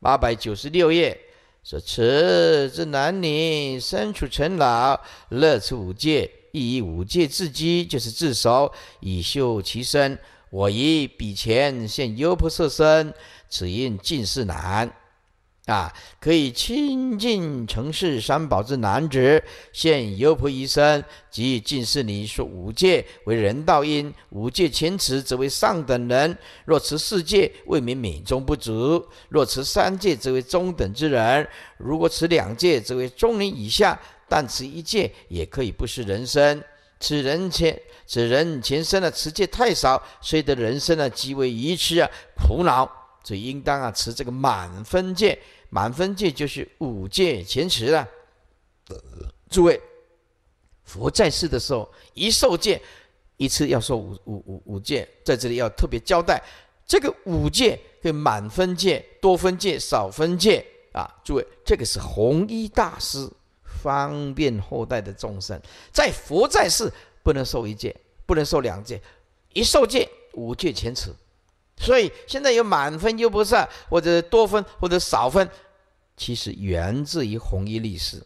八百九十六页说：“此之南宁，身处尘劳，乐处五戒，以五戒自居，就是自守，以修其身。我以彼前，现优婆塞身，此因尽是难。”啊，可以亲近成市三宝之男子，现优婆夷身，即近世礼说五戒为人道因。五戒前持，则为上等人；若持四戒，未免美中不足；若持三戒，则为中等之人；如果持两戒，则为中人以下；但持一戒，也可以不失人生。此人前此人前生的持戒太少，所以的人生呢极为愚痴啊，苦恼，所以应当啊持这个满分戒。满分戒就是五戒前持了。诸位，佛在世的时候，一受戒一次要受五五五五戒，在这里要特别交代，这个五戒跟满分戒、多分戒、少分戒啊，诸位，这个是弘一大师方便后代的众生，在佛在世不能受一戒，不能受两戒，一受戒五戒前持。所以现在有满分又不是，或者多分或者少分，其实源自于弘一律师。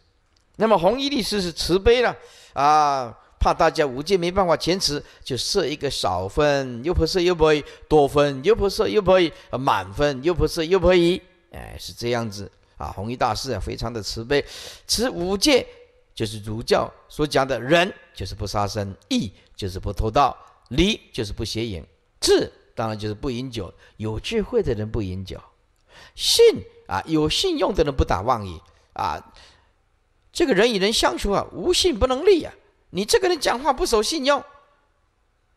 那么弘一律师是慈悲了啊，怕大家五戒没办法坚持，就设一个少分又不是又不可以，多分又不是又不可以，满分又不是又不可以，哎，是这样子啊。弘一大师啊，非常的慈悲，持五戒就是儒教所讲的仁，就是不杀生；义就是不偷盗；礼就是不邪淫；智。当然就是不饮酒，有智慧的人不饮酒；信啊，有信用的人不打妄语啊。这个人与人相处啊，无信不能立啊。你这个人讲话不守信用，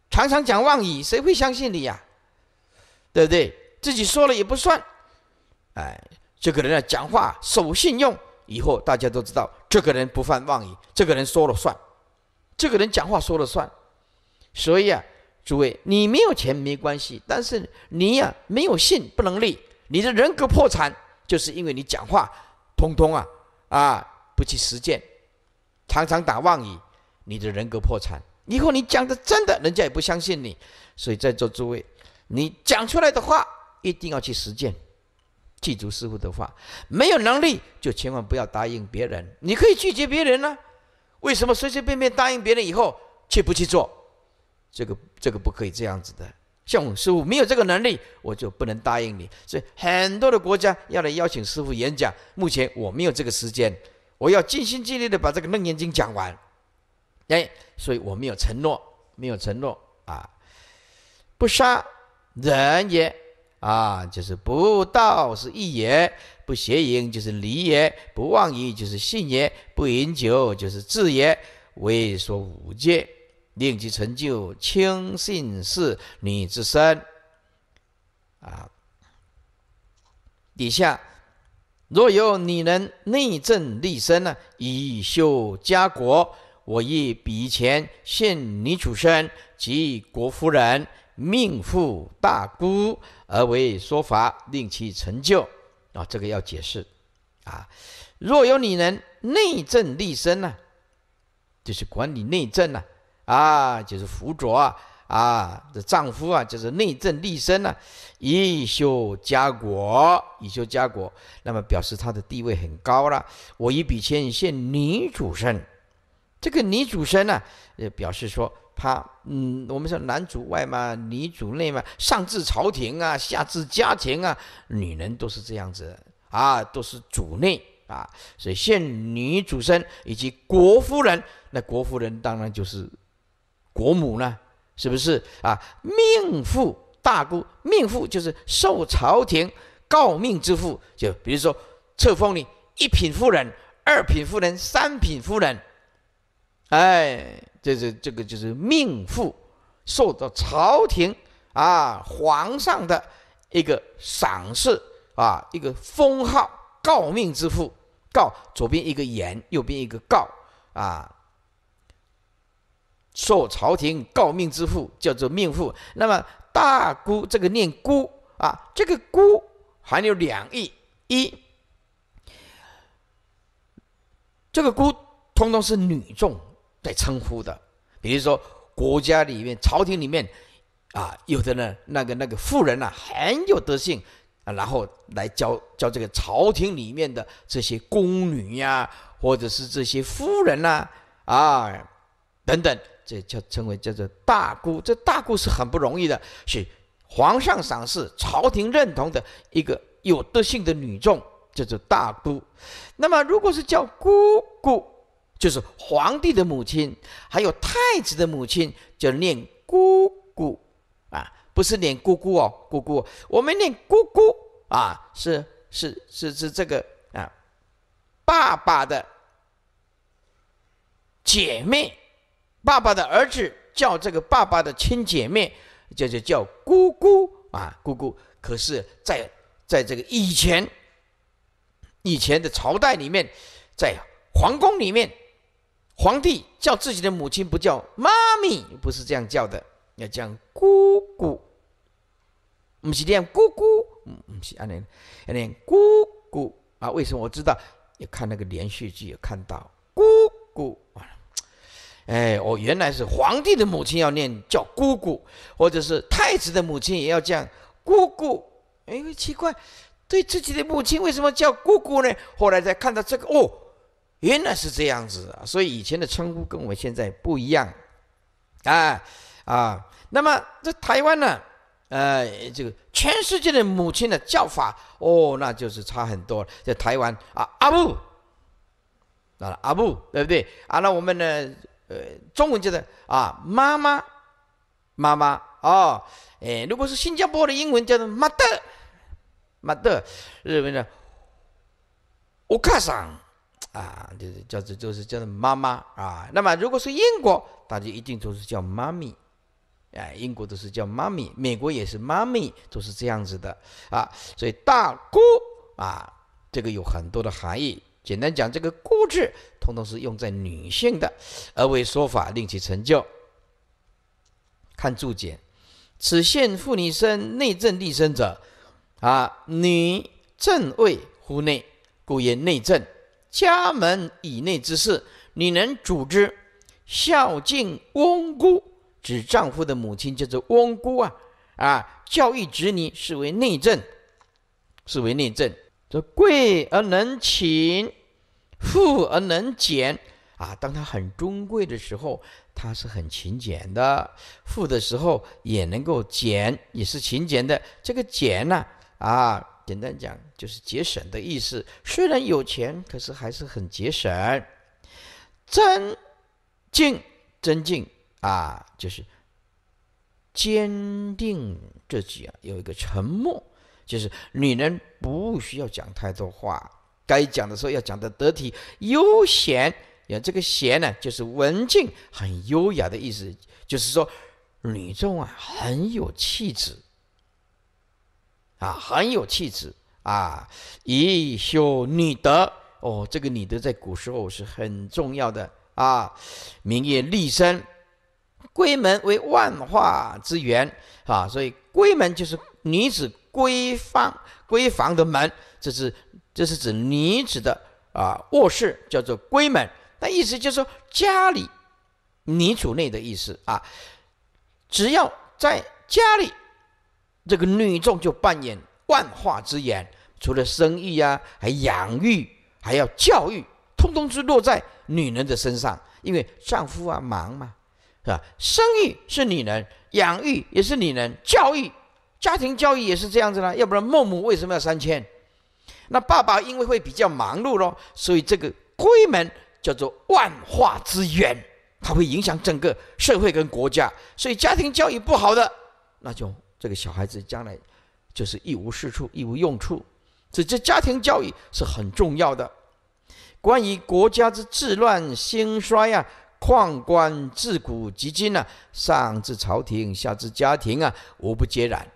常常讲妄语，谁会相信你呀？对不对？自己说了也不算。哎，这个人啊，讲话守信用，以后大家都知道，这个人不犯妄语，这个人说了算，这个人讲话说了算。所以啊。诸位，你没有钱没关系，但是你呀没有信不能立。你的人格破产，就是因为你讲话通通啊啊不去实践，常常打妄语，你的人格破产。以后你讲的真的，人家也不相信你。所以，在座诸位，你讲出来的话一定要去实践，记住师傅的话。没有能力就千万不要答应别人，你可以拒绝别人呢。为什么随随便便答应别人以后却不去做？这个这个不可以这样子的，像我师傅没有这个能力，我就不能答应你。所以很多的国家要来邀请师傅演讲，目前我没有这个时间，我要尽心尽力的把这个楞严经讲完。哎，所以我没有承诺，没有承诺啊！不杀人也啊，就是不道是义也，不邪淫就是礼也，不妄语就是信也，不饮酒就是智也，为所五戒。令其成就轻信是女之身。啊，底下若有女人内政立身呢，以修家国，我亦比前信女出身及国夫人、命妇、大姑而为说法，令其成就。啊，这个要解释。啊，若有女人内政立身呢，就是管理内政呢。啊，就是辅佐啊，啊，这丈夫啊，就是内政立身呢，以修家国，以修家国，那么表示他的地位很高了。我一笔钱是女主身，这个女主身呢，呃，表示说他，嗯，我们说男主外嘛，女主内嘛，上至朝廷啊，下至家庭啊，女人都是这样子啊，都是主内啊，所以现女主身以及国夫人，那国夫人当然就是。国母呢？是不是啊？命妇大姑，命妇就是受朝廷诰命之妇，就比如说册封你一品夫人、二品夫人、三品夫人，哎，这是这个就是命妇，受到朝廷啊皇上的一个赏赐啊，一个封号，诰命之妇，诰左边一个言，右边一个诰啊。受朝廷诰命之妇叫做命妇。那么大姑这个念姑啊，这个姑含有两意：一，这个姑通通是女众在称呼的，比如说国家里面、朝廷里面啊，有的呢那个那个妇人呐很有德性，然后来教教这个朝廷里面的这些宫女呀，或者是这些夫人呐啊等等。这叫称为叫做大姑，这大姑是很不容易的，是皇上赏识、朝廷认同的一个有德性的女众，叫做大姑。那么，如果是叫姑姑，就是皇帝的母亲，还有太子的母亲，就念姑姑啊，不是念姑姑哦，姑姑，我们念姑姑啊，是是是是这个啊，爸爸的姐妹。爸爸的儿子叫这个爸爸的亲姐妹，叫叫叫姑姑啊，姑姑。可是，在在这个以前，以前的朝代里面，在皇宫里面，皇帝叫自己的母亲不叫妈咪，不是这样叫的，要叫姑姑。不是这样，姑姑，不是按那按那姑姑啊？为什么？我知道，你看那个连续剧有看到姑姑。哎，哦，原来是皇帝的母亲要念叫姑姑，或者是太子的母亲也要叫姑姑。哎，奇怪，对自己的母亲为什么叫姑姑呢？后来才看到这个，哦，原来是这样子啊！所以以前的称呼跟我们现在不一样，啊啊，那么在台湾呢，呃，这个全世界的母亲的叫法，哦，那就是差很多。在台湾啊，阿布，啊，阿布，对不对？啊，那我们呢？呃，中文叫做啊，妈妈，妈妈哦，哎，如果是新加坡的英文叫做 mother mother，日本的，我かさ啊，就是叫做就是叫做妈妈啊。那么如果是英国，大家一定都是叫妈咪，哎，英国都是叫妈咪，美国也是妈咪，都是这样子的啊。所以大姑啊，这个有很多的含义。简单讲，这个“孤”字，通通是用在女性的，而为说法令其成就。看注解：“此现妇女身，内政立身者，啊，女正位乎内，故言内政。家门以内之事，女人主之，孝敬翁姑，指丈夫的母亲，叫做翁姑啊。啊，教育子女是为内政，是为内政。”贵而能勤，富而能俭啊！当他很尊贵的时候，他是很勤俭的；富的时候也能够俭，也是勤俭的。这个俭呢，啊，简单讲就是节省的意思。虽然有钱，可是还是很节省。真进真进啊，就是坚定自己啊，有一个沉默。就是女人不需要讲太多话，该讲的时候要讲的得体、悠闲。你这个“闲”呢，就是文静、很优雅的意思。就是说，女中啊很有气质，啊很有气质啊，以修女德。哦，这个女德在古时候是很重要的啊，名也立身，闺门为万化之源啊。所以闺门就是女子。闺房，闺房的门，这是，这是指女子的啊卧室，叫做闺门。那意思就是说，家里女主内的意思啊，只要在家里，这个女众就扮演万化之源，除了生育呀，还养育，还要教育，通通是落在女人的身上，因为丈夫啊忙嘛，是吧？生育是女人，养育也是女人，教育。家庭教育也是这样子啦，要不然孟母为什么要三千？那爸爸因为会比较忙碌咯，所以这个闺门叫做万化之源，它会影响整个社会跟国家。所以家庭教育不好的，那就这个小孩子将来就是一无是处，一无用处。所以家庭教育是很重要的。关于国家之治乱兴衰啊，旷官自古及今啊，上至朝廷，下至家庭啊，无不皆然。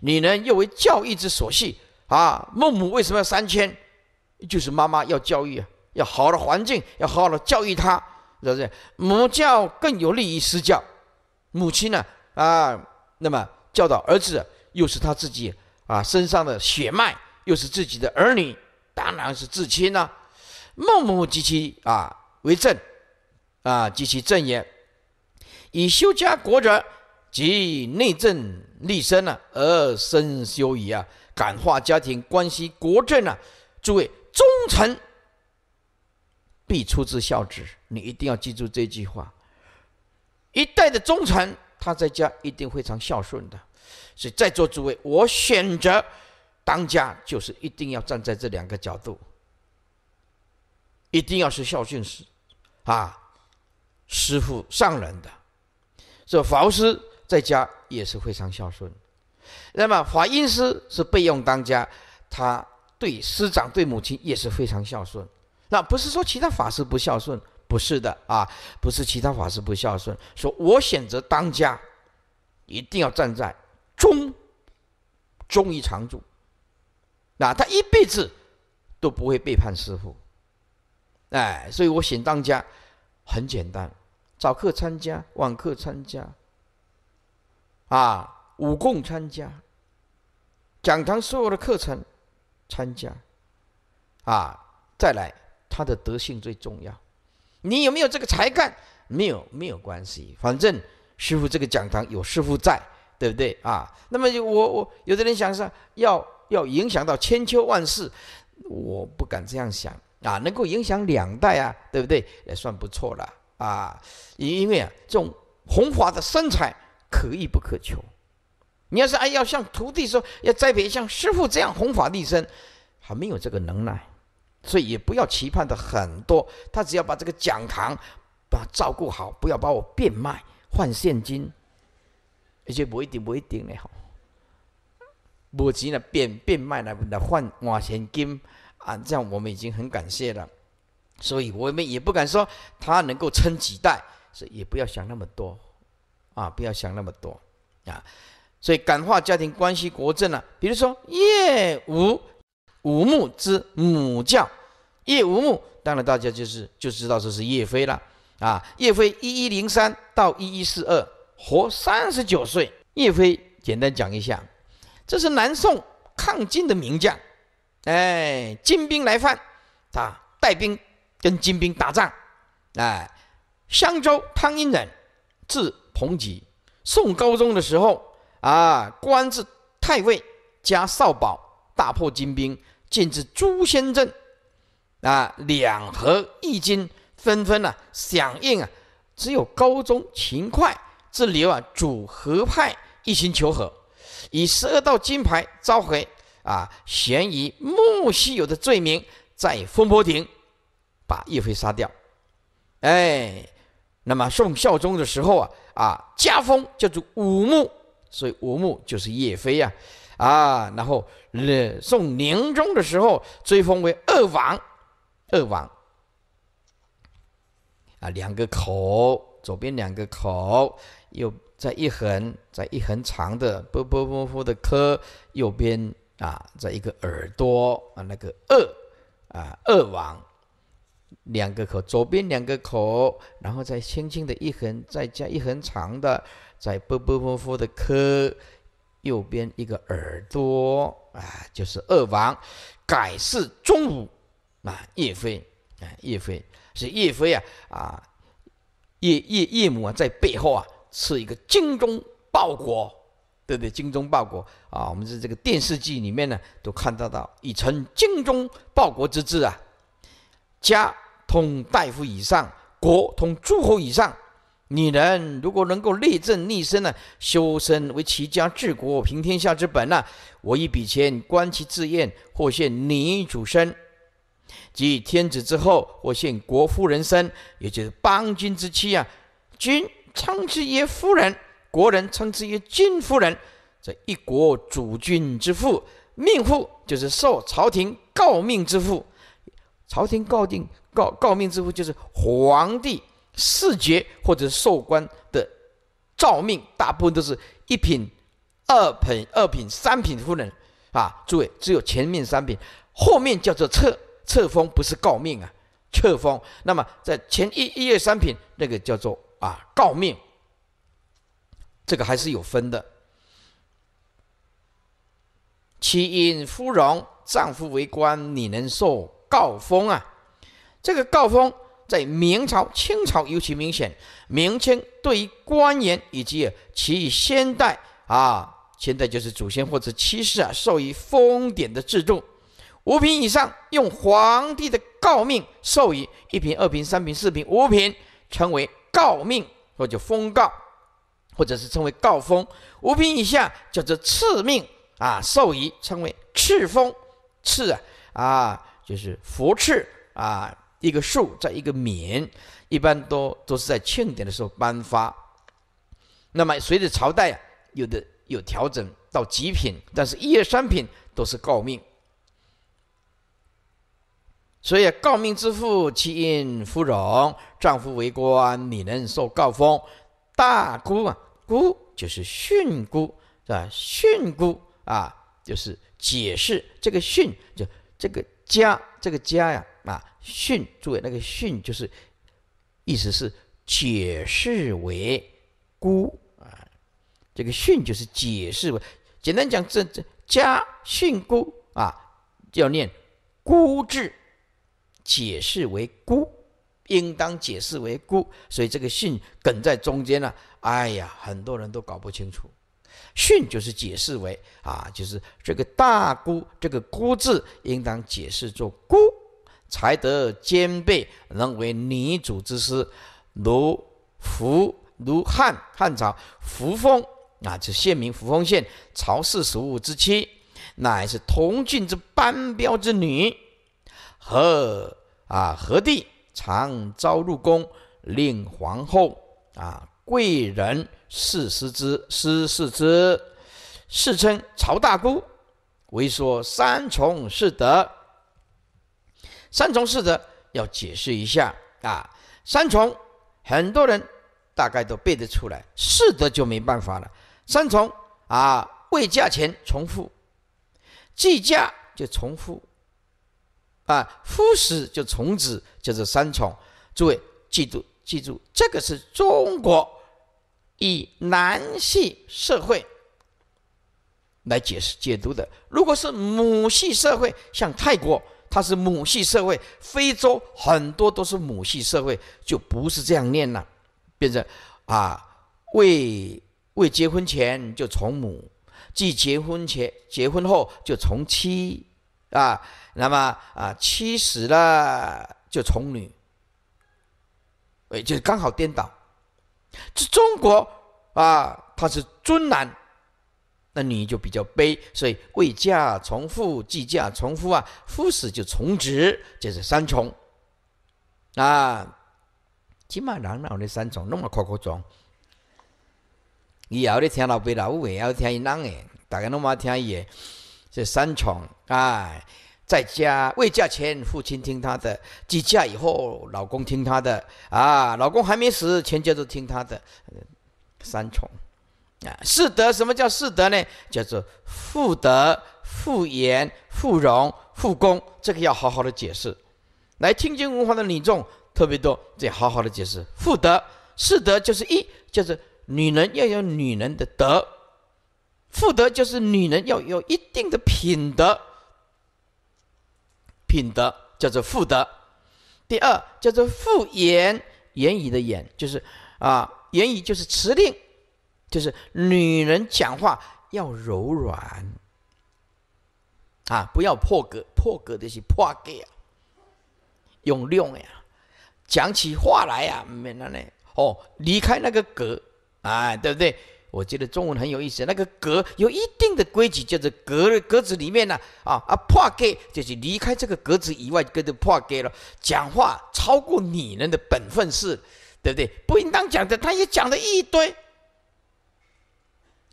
你呢？又为教育之所系啊！孟母为什么要三迁？就是妈妈要教育啊，要好的环境，要好好的教育他，是不是？母教更有利于师教。母亲呢？啊，那么教导儿子，又是他自己啊身上的血脉，又是自己的儿女，当然是至亲呐。孟母及其啊为政啊及其正言，以修家国者。即内政立身啊，而身修矣啊，感化家庭关系国政啊，诸位忠臣必出自孝子，你一定要记住这句话。一代的忠臣，他在家一定非常孝顺的，所以在座诸位，我选择当家，就是一定要站在这两个角度，一定要是孝顺师，啊，师傅上人的这法师。在家也是非常孝顺。那么法印师是备用当家，他对师长、对母亲也是非常孝顺。那不是说其他法师不孝顺，不是的啊，不是其他法师不孝顺。说我选择当家，一定要站在忠忠于常住。那他一辈子都不会背叛师傅，哎，所以我选当家很简单，早课参加，晚课参加。啊，五供参加，讲堂所有的课程参加，啊，再来他的德性最重要。你有没有这个才干？没有没有关系，反正师傅这个讲堂有师傅在，对不对啊？那么我我有的人想说，要要影响到千秋万世，我不敢这样想啊，能够影响两代啊，对不对？也算不错了啊，因为啊，这种红华的身材。可遇不可求，你要是哎要像徒弟说要栽培像师傅这样弘法利身，还没有这个能耐，所以也不要期盼的很多。他只要把这个讲堂，把照顾好，不要把我变卖换现金，而且不一定不一定嘞哈。无钱了变变卖来来换换现金啊，这样我们已经很感谢了。所以，我们也不敢说他能够撑几代，所以也不要想那么多。啊，不要想那么多，啊，所以感化家庭关系国政呢，比如说叶吴吴木之母教叶吴木，当然大家就是就知道这是叶飞了，啊，叶飞一一零三到一一四二，活三十九岁。叶飞简单讲一下，这是南宋抗金的名将，哎，金兵来犯，他带兵跟金兵打仗，哎，襄州汤阴人。至彭吉，宋高宗的时候啊，官至太尉，加少保，大破金兵，进至诛仙镇，啊，两河一金纷纷啊响应啊，只有高宗勤快，自留啊主和派一心求和，以十二道金牌召回啊，嫌疑莫须有的罪名，在风波亭把叶飞杀掉，哎。那么宋孝宗的时候啊啊加封叫做武穆，所以武穆就是岳飞呀，啊，然后宋宁宗的时候追封为二王，二王，啊两个口，左边两个口，又在一横，在一横长的啵啵啵啵的科，右边啊在一个耳朵啊那个二啊二王。两个口，左边两个口，然后再轻轻的一横，再加一横长的，再啵啵啵啵的磕。右边一个耳朵，啊，就是二王。改是中午，啊，叶飞，啊，叶飞是叶飞啊，啊，叶叶叶母啊，在背后啊，是一个精忠报国，对不对？精忠报国啊，我们在这个电视剧里面呢，都看得到，已成精忠报国之志啊，加。通大夫以上，国通诸侯以上，女人如果能够内政立身呢，修身为齐家治国平天下之本啊。我一笔钱观其自愿，或献女主身，即天子之后，或献国夫人身，也就是邦君之妻啊。君称之曰夫人，国人称之曰君夫人。这一国主君之父，命妇就是受朝廷诰命之父，朝廷诰定。诰诰命之夫就是皇帝世爵或者寿官的诏命，大部分都是一品、二品、二品、三品夫人啊。诸位，只有前面三品，后面叫做册册封，不是诰命啊。册封。那么在前一、一、二、三品，那个叫做啊诰命，这个还是有分的。妻因夫荣，丈夫为官，你能受诰封啊？这个诰封在明朝、清朝尤其明显。明清对于官员以及其先代啊，先代就是祖先或者妻室啊，授予封典的制度，五品以上用皇帝的诰命授予，一品、二品、三品、四品、五品称为诰命，或者封诰，或者是称为诰封；五品以下叫做赐命啊，授予称为敕封，敕啊啊就是福赐啊。一个数在一个免，一般都都是在庆典的时候颁发。那么随着朝代啊，有的有调整到极品，但是一二三品都是诰命。所以诰命之父妻因夫荣，丈夫为官，女人受诰封。大姑啊，姑就是训姑，是吧？训姑啊，就是解释这个训，就这个家，这个家呀。啊，训作为那个训就是意思是解释为孤啊，这个训就是解释为简单讲，这这加训孤啊，要念孤字，解释为孤，应当解释为孤，所以这个训梗在中间呢。哎呀，很多人都搞不清楚，训就是解释为啊，就是这个大孤，这个孤字应当解释作孤。才德兼备，能为女主之师。如福如汉汉朝扶风啊，就是县名扶风县。曹氏十五之妻，乃是同郡之班彪之女。何啊何帝常召入宫，令皇后啊贵人侍师之师侍之，世称曹大姑，为说三从四德。三从四德要解释一下啊，三从，很多人大概都背得出来，四德就没办法了。三从啊，未嫁前从复，既嫁就从夫，啊，夫死就从子，就是三从。诸位记住，记住，这个是中国以男系社会来解释解读的。如果是母系社会，像泰国。它是母系社会，非洲很多都是母系社会，就不是这样念了，变成，啊，未未结婚前就从母，即结婚前、结婚后就从妻，啊，那么啊，妻死了就从女，哎，就刚好颠倒，这中国啊，它是尊男。那女就比较悲，所以未嫁从父，既嫁从夫啊，夫死就从子，这是三从啊。今码人闹的三重弄么夸夸装。以后你听老辈老五，要听伊人的，大家拢么听伊。这三重啊，在家未嫁前父亲听他的，既嫁以后老公听他的，啊，老公还没死，全家都听他的，三从。啊，四德什么叫四德呢？叫做妇德、妇言、妇容、妇功，这个要好好的解释。来，天津文化的女众特别多，这好好的解释妇德。四德就是一，就是女人要有女人的德，妇德就是女人要有一定的品德，品德叫做妇德。第二叫做妇言，言语的言就是啊，言语就是辞令。就是女人讲话要柔软啊，不要破格。破格的是破格啊，用量呀，讲起话来呀，没那呢，哦，离开那个格，哎，对不对？我觉得中文很有意思，那个格有一定的规矩，就是格的格子里面呢，啊啊，破格就是离开这个格子以外，格的破格了。讲话超过女人的本分是。对不对？不应当讲的，他也讲了一堆。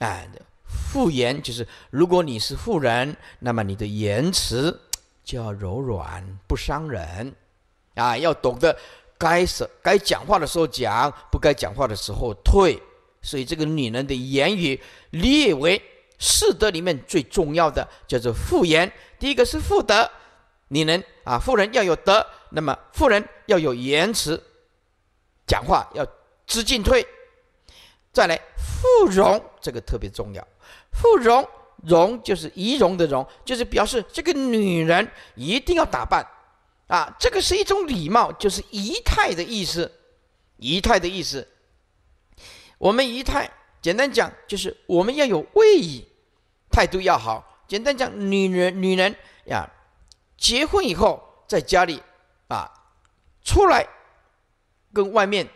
and 妇言就是，如果你是妇人，那么你的言辞就要柔软，不伤人。啊，要懂得该是该讲话的时候讲，不该讲话的时候退。所以，这个女人的言语列为四德里面最重要的，叫做妇言。第一个是妇德，女人啊，妇人要有德，那么妇人要有言辞，讲话要知进退。再来，富容这个特别重要。富容，容就是仪容的容，就是表示这个女人一定要打扮啊。这个是一种礼貌，就是仪态的意思。仪态的意思，我们仪态，简单讲就是我们要有位仪，态度要好。简单讲，女人女人呀，结婚以后在家里啊，出来跟外面。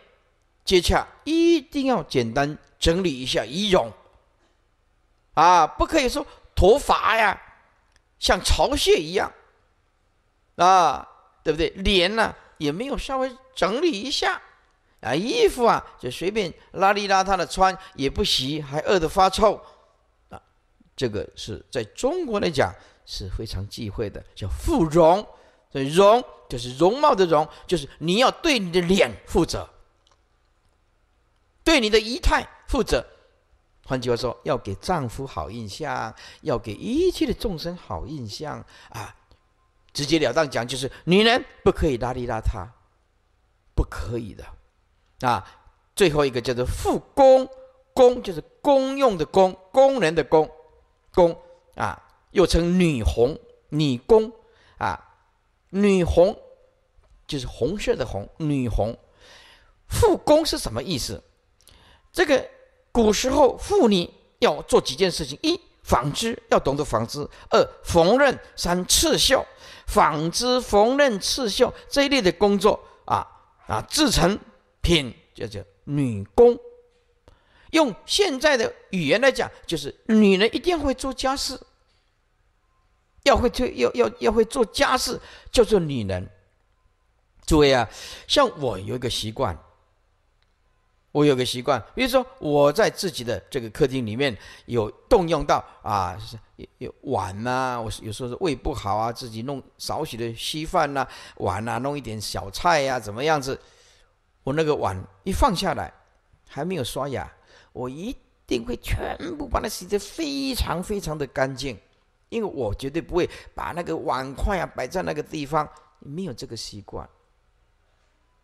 接洽一定要简单整理一下仪容，啊，不可以说脱发呀，像潮屑一样，啊，对不对？脸呢也没有稍微整理一下，啊，衣服啊就随便邋里邋遢的穿，也不洗，还饿得发臭，啊，这个是在中国来讲是非常忌讳的，叫负容。所以容就是容貌的容，就是你要对你的脸负责。对你的仪态负责，换句话说，要给丈夫好印象，要给一切的众生好印象啊！直截了当讲，就是女人不可以邋里邋遢，不可以的啊！最后一个叫做“复工”，“工”就是公用的“工”，工人的“工”，工啊，又称“女红”、“女工”啊，“女红”就是红色的“红”，“女红”复工是什么意思？这个古时候妇女要做几件事情：一、纺织，要懂得纺织；二、缝纫；三、刺绣。纺织、缝纫、刺绣这一类的工作啊啊，制成品就叫女工。用现在的语言来讲，就是女人一定会做家事，要会做，要要要会做家事，叫做女人。诸位啊，像我有一个习惯。我有个习惯，比如说我在自己的这个客厅里面有动用到啊，有碗呐，我有时候是胃不好啊，自己弄少许的稀饭呐，碗呐，弄一点小菜呀，怎么样子？我那个碗一放下来，还没有刷牙，我一定会全部把它洗得非常非常的干净，因为我绝对不会把那个碗筷啊摆在那个地方，没有这个习惯。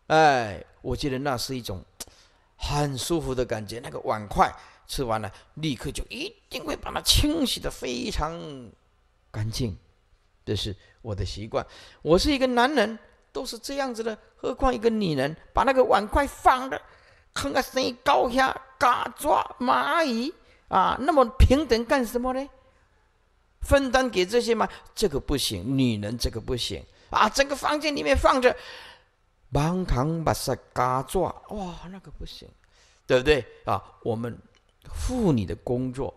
哎，我觉得那是一种。很舒服的感觉，那个碗筷吃完了，立刻就一定会把它清洗的非常干净，这是我的习惯。我是一个男人，都是这样子的，何况一个女人，把那个碗筷放着，看个声音高下，嘎抓蚂蚁啊，那么平等干什么呢？分担给这些吗？这个不行，女人这个不行啊！整个房间里面放着。帮扛把事嘎做，哇，那个不行，对不对啊？我们妇女的工作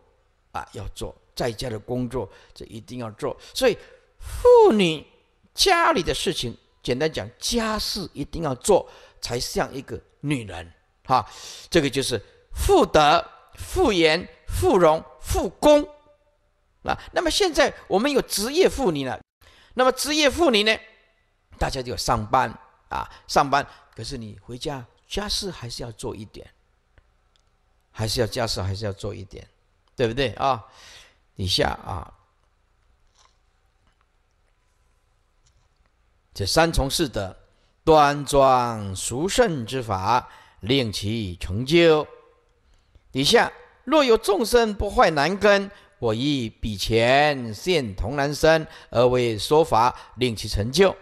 啊，要做在家的工作，这一定要做。所以，妇女家里的事情，简单讲，家事一定要做，才像一个女人哈。这个就是妇德、妇言、妇容、妇功啊。那么现在我们有职业妇女了，那么职业妇女呢，大家就要上班。啊，上班可是你回家家事还是要做一点，还是要家事还是要做一点，对不对啊？底下啊，这三从四德，端庄熟胜之法，令其成就。底下若有众生不坏男根，我亦比前现童男身而为说法，令其成就。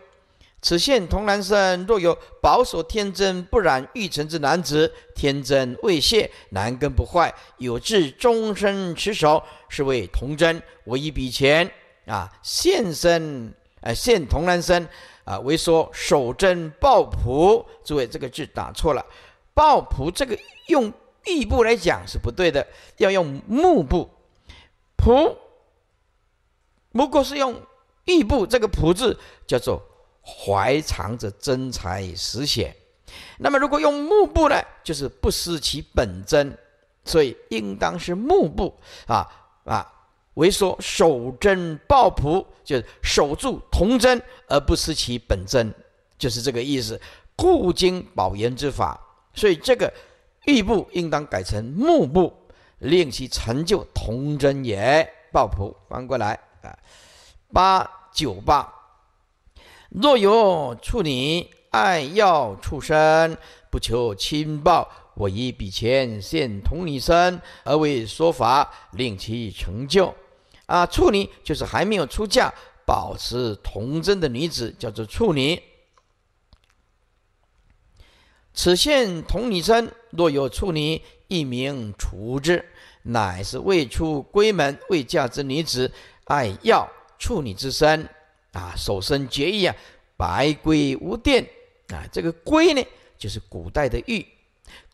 此现童男生若有保守天真不染欲尘之男子，天真未泄，男根不坏，有志终身持守，是为童真。我一笔钱啊，现身，呃，现童男生啊，为说守贞抱朴。诸位，这个字打错了，抱朴这个用玉部来讲是不对的，要用木部。朴不过是用玉部，这个朴字叫做。怀藏着真才实险，那么如果用幕布呢，就是不失其本真，所以应当是幕布啊啊！为说守真抱朴，就是守住童真而不失其本真，就是这个意思。固经保言之法，所以这个玉部应当改成幕布，令其成就童真也。抱朴翻过来啊，八九八。若有处女爱要处生，不求亲报，我以笔钱献童女身，而为说法，令其成就。啊，处女就是还没有出嫁、保持童贞的女子，叫做处女。此现童女身，若有处女一名除之，乃是未出闺门、未嫁之女子，爱要处女之身。啊，守身节义啊，白圭无殿啊。这个圭呢，就是古代的玉。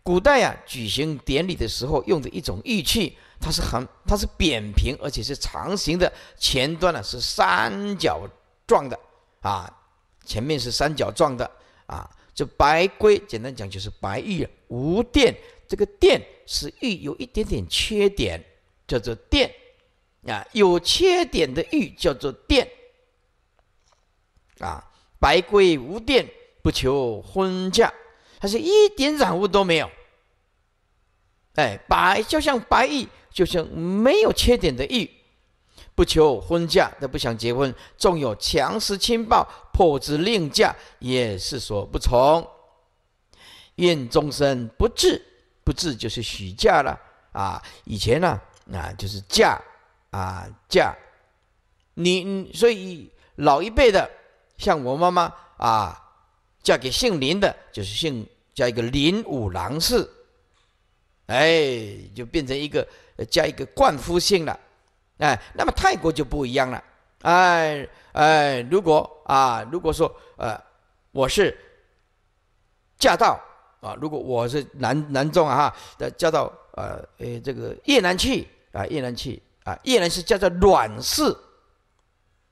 古代啊，举行典礼的时候用的一种玉器，它是很，它是扁平而且是长形的，前端呢是三角状的啊。前面是三角状的啊。这白圭，简单讲就是白玉无殿，这个殿是玉有一点点缺点，叫做殿啊。有缺点的玉叫做殿。啊，白贵无电，不求婚嫁，他是一点染污都没有。哎，白就像白玉，就像没有缺点的玉，不求婚嫁，他不想结婚。纵有强势亲暴，迫之令嫁，也是所不从。愿终身不至，不至就是许嫁了啊。以前呢，啊就是嫁啊嫁，你所以老一辈的。像我妈妈啊，嫁给姓林的，就是姓加一个林五郎氏，哎，就变成一个加一个冠夫姓了，哎，那么泰国就不一样了，哎哎，如果啊，如果说呃，我是嫁到啊，如果我是男男中啊的嫁到呃呃这个越南去啊，越南去啊，越南是叫做阮氏，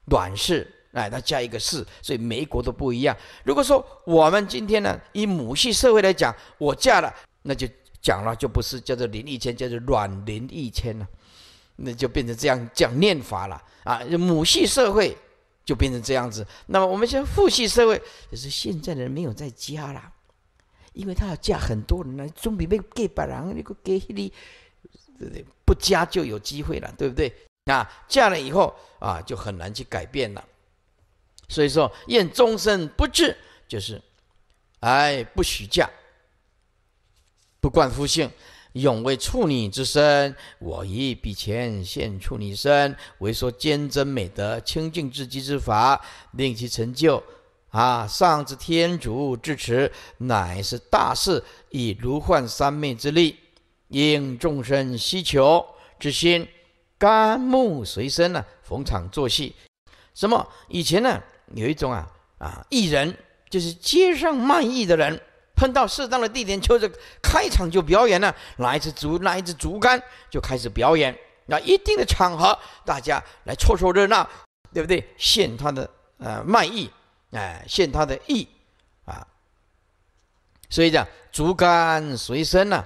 阮氏。哎，他加一个四，所以每一国都不一样。如果说我们今天呢，以母系社会来讲，我嫁了，那就讲了就不是叫做林一千，叫做阮林一千了，那就变成这样讲念法了啊。母系社会就变成这样子。那么我们现在父系社会，可是现在的人没有再加了，因为他要嫁很多人呢，总比被给白狼那个给你，对不对？不加就有机会了，对不对？啊，嫁了以后啊，就很难去改变了。所以说，愿终身不至，就是，哎，不许嫁，不冠夫姓，永为处女之身。我以笔钱献处女身，为说坚贞美德、清净至极之法，令其成就。啊，上至天主至此，乃是大事，以如幻三昧之力，应众生希求之心，甘木随身呢，逢场作戏。什么以前呢？有一种啊啊艺人，就是街上卖艺的人，碰到适当的地点，就是开场就表演了。拿一支竹拿一支竹竿就开始表演。那一定的场合，大家来凑凑热闹，对不对？献他的呃卖艺，哎，献他的艺啊。所以讲竹竿随身呢，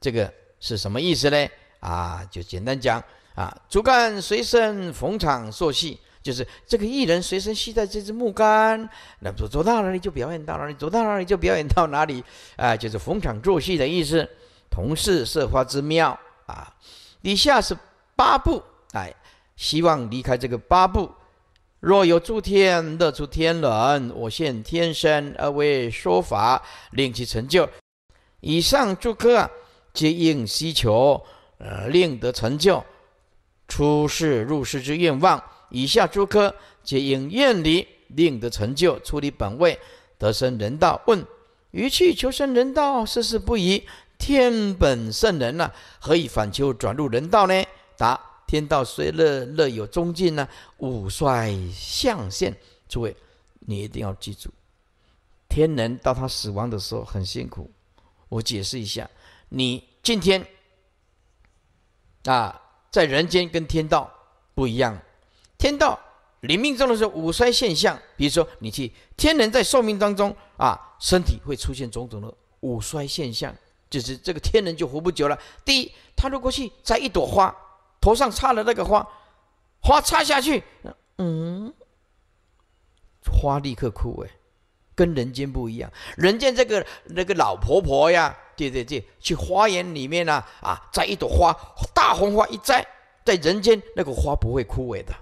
这个是什么意思呢？啊，就简单讲啊，竹竿随身，逢场作戏。就是这个艺人随身携带这支木杆，那走走到哪里就表演到哪里，走到哪里就表演到哪里，啊，就是逢场作戏的意思。同是设花之妙啊，以下是八步，哎，希望离开这个八步。若有诸天乐出天伦，我现天身而为说法，令其成就。以上诸客皆应希求，呃，令得成就出世入世之愿望。以下诸科皆应愿离，令得成就出离本位，得生人道。问：余去求生人道，事事不宜。天本圣人呐，何以反求转入人道呢？答：天道虽乐，乐有终尽呢，五衰相现，诸位，你一定要记住，天人到他死亡的时候很辛苦。我解释一下，你今天啊，在人间跟天道不一样。天道，你命中的时候五衰现象，比如说你去天人，在寿命当中啊，身体会出现种种的五衰现象，就是这个天人就活不久了。第一，他如果去摘一朵花，头上插了那个花，花插下去，嗯，花立刻枯萎，跟人间不一样。人间这个那个老婆婆呀，对对对，去花园里面呢，啊，摘一朵花，大红花一摘，在人间那个花不会枯萎的。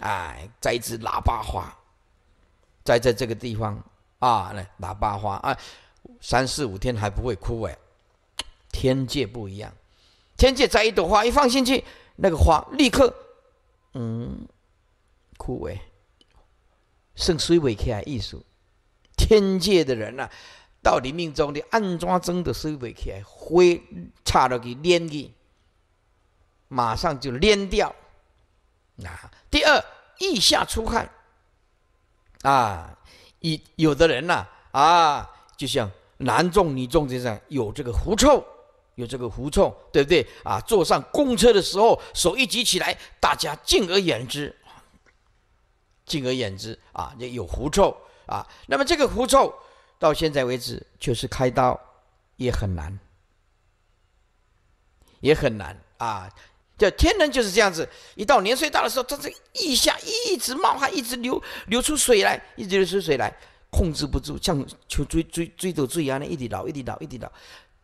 哎，栽一支喇叭花，栽在这个地方啊，那喇叭花啊，三四五天还不会枯萎。天界不一样。天界栽一朵花，一放进去，那个花立刻嗯枯萎，剩水尾开艺术。天界的人啊，到你命中的暗桩中的水尾开，灰插到去粘去，马上就粘掉。啊，第二腋下出汗啊，一有的人呐啊，就像男重女重这样，有这个狐臭，有这个狐臭，对不对啊？坐上公车的时候，手一举起来，大家敬而远之，敬而远之啊，有狐臭啊。那么这个狐臭到现在为止，就是开刀也很难，也很难啊。叫天人就是这样子，一到年岁大的时候，他这腋下一直冒汗，一直流流出水来，一直流出水来，控制不住，像求追追追着追啊，那一滴老一滴老一滴老，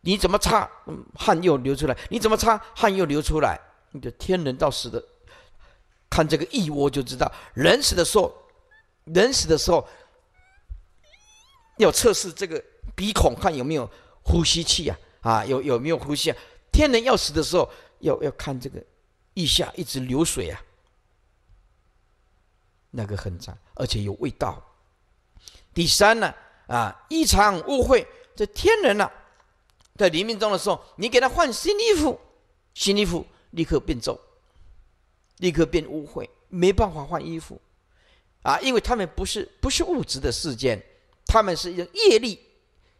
你怎么擦汗又流出来？你怎么擦汗又流出来？你的天人到死的，看这个一窝就知道，人死的时候，人死的时候要测试这个鼻孔，看有没有呼吸气呀？啊，有有没有呼吸啊？天人要死的时候。要要看这个，腋下一直流水啊，那个很脏，而且有味道。第三呢，啊，一场误会，这天人了，在黎明中的时候，你给他换新衣服，新衣服立刻变皱，立刻变污秽，没办法换衣服啊，因为他们不是不是物质的事件，他们是一种业力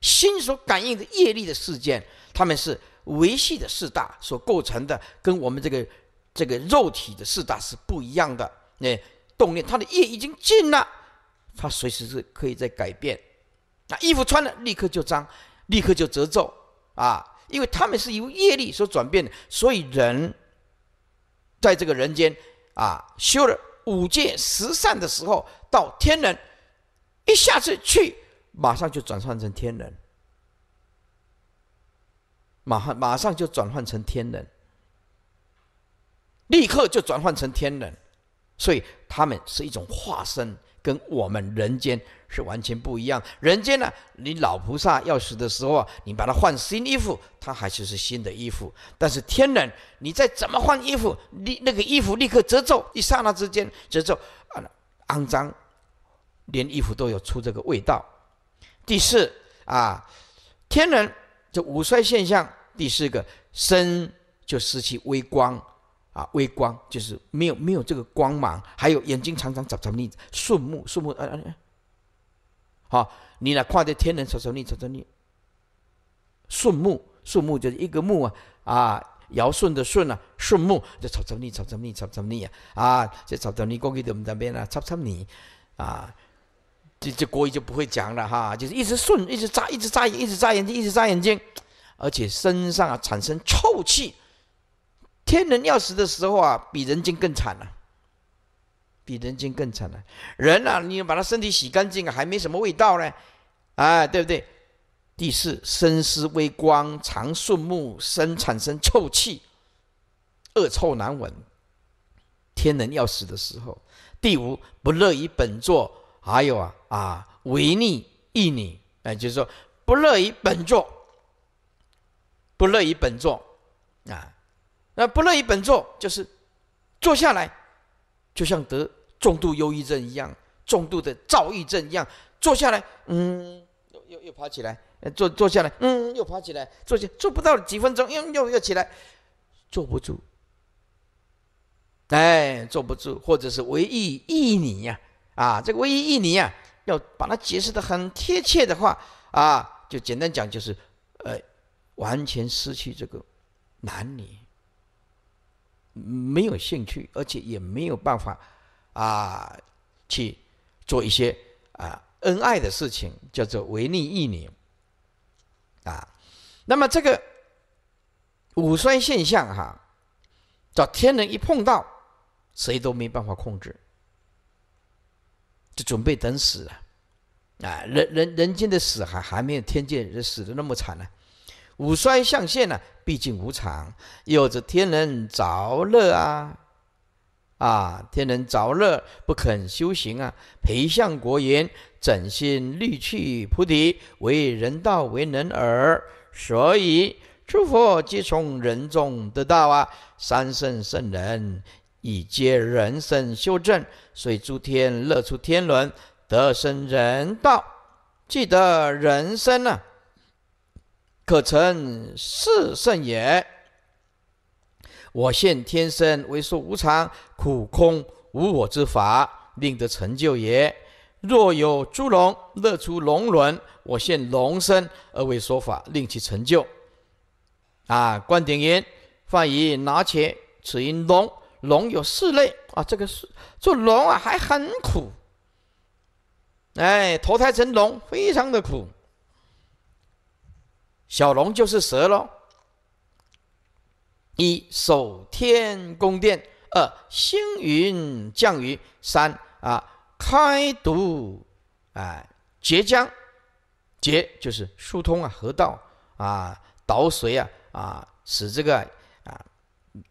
心所感应的业力的事件，他们是。维系的四大所构成的，跟我们这个这个肉体的四大是不一样的。那动念，他的业已经尽了，他随时是可以在改变。那衣服穿了，立刻就脏，立刻就褶皱啊，因为它们是由业力所转变的。所以人在这个人间啊，修了五戒十善的时候，到天人，一下子去，马上就转换成天人。马上马上就转换成天人，立刻就转换成天人，所以他们是一种化身，跟我们人间是完全不一样。人间呢，你老菩萨要死的时候你把它换新衣服，它还是是新的衣服；但是天人，你再怎么换衣服，立那个衣服立刻褶皱，一刹那之间褶皱，啊，肮脏，连衣服都有出这个味道。第四啊，天人这五衰现象。第四个，身就失去微光啊，微光就是没有没有这个光芒。还有眼睛常常眨眨你，顺目顺目哎哎，好，你呢？看的天人吵吵你吵吵你，顺目顺目就是一个目啊啊，尧舜的舜啊，顺目就吵吵你吵吵你吵吵你啊啊！这吵吵你过去么怎么边啊？擦擦你啊！这这国语就不会讲了哈，就是一直顺，一直眨，一直眨，一直眨眼睛，一直眨眼睛。而且身上啊产生臭气，天人要死的时候啊，比人间更惨了，比人间更惨了。人啊，你把他身体洗干净啊，还没什么味道呢，哎，对不对？第四，身湿微光，常顺目，身产生臭气，恶臭难闻。天人要死的时候。第五，不乐于本座，还有啊啊，违逆逆女，哎，就是说不乐于本座。不乐于本座啊，那不乐于本座，就是坐下来，就像得重度忧郁症一样，重度的躁郁症一样，坐下来，嗯，又又又爬起来，坐坐下来，嗯，又爬起来，坐下坐不到几分钟又又又起来，坐不住，哎，坐不住，或者是唯一一你呀，啊，这个唯一一你呀，要把它解释的很贴切的话，啊，就简单讲就是，呃。完全失去这个男女，没有兴趣，而且也没有办法啊去做一些啊恩爱的事情，叫做违逆意念啊。那么这个五衰现象哈，找天人一碰到，谁都没办法控制，就准备等死了啊！人人人间的死还还没有天界死的那么惨呢。五衰象限呢，毕竟无常，有着天人着乐啊，啊，天人着乐不肯修行啊。裴相国言：，整心力气菩提，为人道为人耳。所以诸佛皆从人中得道啊。三圣圣人以皆人生修正，所以诸天乐出天伦，得生人道，既得人生呢。可成四圣也？我现天身为说无常、苦、空、无我之法，令得成就也。若有诸龙乐出龙轮，我现龙身而为说法，令其成就。啊！观点云，范仪拿切，此因龙龙有四类啊。这个是做龙啊，还很苦。哎，投胎成龙非常的苦。小龙就是蛇喽。一守天宫殿，二星云降雨，三啊开堵啊结江，结就是疏通啊河道啊导水啊啊使这个啊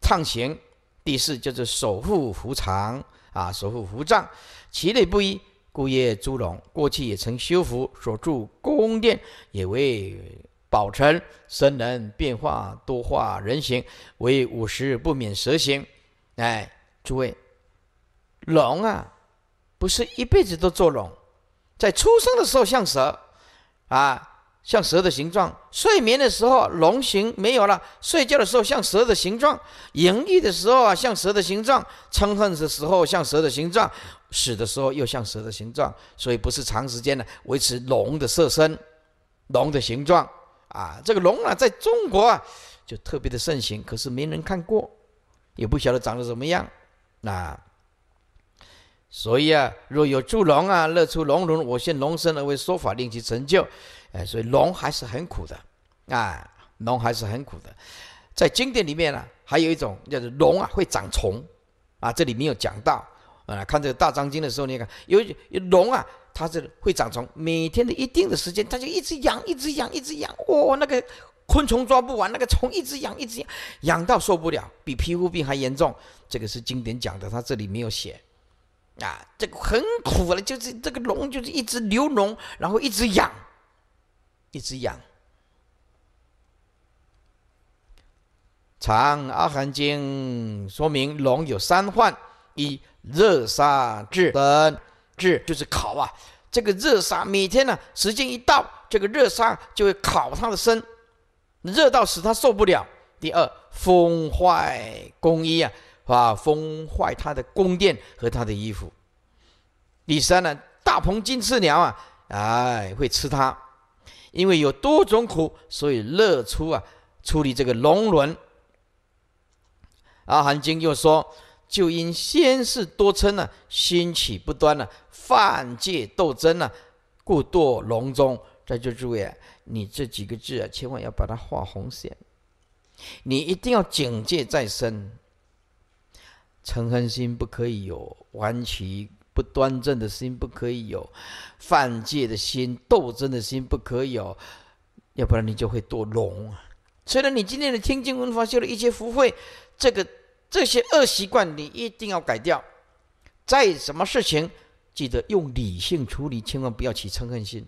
畅行。第四就是守护湖长啊守护湖藏，其类不一，故曰朱龙过去也曾修福所住宫殿，也为。早晨，僧人变化多化人形，为五十不免蛇形。哎，诸位，龙啊，不是一辈子都做龙，在出生的时候像蛇，啊，像蛇的形状；睡眠的时候，龙形没有了；睡觉的时候像蛇的形状；盈利的时候啊，像蛇的形状；嗔恨的时候像蛇的形状；死的时候又像蛇的形状。所以不是长时间的维持龙的色身、龙的形状。啊，这个龙啊，在中国啊，就特别的盛行，可是没人看过，也不晓得长得什么样，那所以啊，若有救龙啊，乐出龙龙，我现龙身而为说法，令其成就。哎，所以龙还是很苦的，啊，龙还是很苦的。在经典里面呢，还有一种叫做龙啊，会长虫啊，这里没有讲到啊。看这个《大章经》的时候，你看有有龙啊。它是会长虫，每天的一定的时间，它就一直痒，一直痒，一直痒。哦，那个昆虫抓不完，那个虫一直痒，一直痒，痒到受不了，比皮肤病还严重。这个是经典讲的，它这里没有写啊，这个很苦了，就是这个脓就是一直流脓，然后一直痒，一直痒。长阿含经说明，龙有三患：一热、杀、至本。治就是烤啊，这个热沙每天呢，时间一到，这个热沙就会烤他的身，热到使他受不了。第二，风坏工衣啊，啊，风坏他的宫殿和他的衣服。第三呢，大鹏金翅鸟啊，哎，会吃它，因为有多种苦，所以热出啊，处理这个龙轮。阿含经又说，就因先是多嗔呢，心起不端呢。犯戒斗争啊，故堕龙中。在这注意啊，你这几个字啊，千万要把它画红线。你一定要警戒在身，嗔恨心不可以有，顽曲不端正的心不可以有，犯戒的心、斗争的心不可以有，要不然你就会堕龙。啊。虽然你今天的天经文法修了一些福慧，这个这些恶习惯你一定要改掉。再什么事情。记得用理性处理，千万不要起嗔恨心。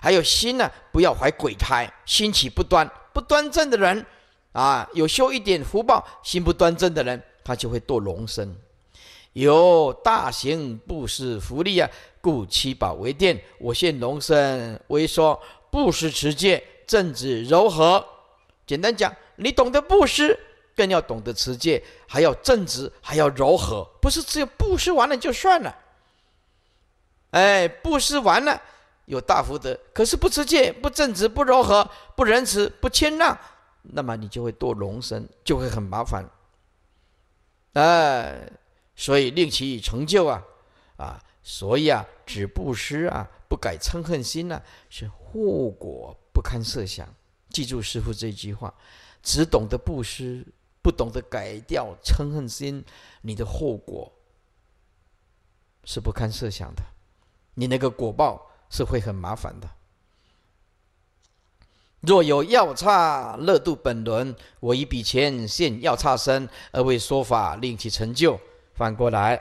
还有心呢，不要怀鬼胎，心起不端、不端正的人啊，有修一点福报，心不端正的人，他就会堕龙身。有大行布施福利啊，故七宝为殿。我现龙身微说布施持戒，正直柔和。简单讲，你懂得布施，更要懂得持戒，还要正直，还要柔和，不是只有布施完了就算了。哎，布施完了有大福德，可是不持戒、不正直、不柔和、不仁慈、不谦让，那么你就会堕龙身，就会很麻烦。哎，所以令其成就啊，啊，所以啊，只布施啊，不改嗔恨心呢，是后果不堪设想。记住师傅这句话：只懂得布施，不懂得改掉嗔恨心，你的后果是不堪设想的。你那个果报是会很麻烦的。若有要差，乐度本轮，我以笔钱现要差生，而为说法令其成就。反过来，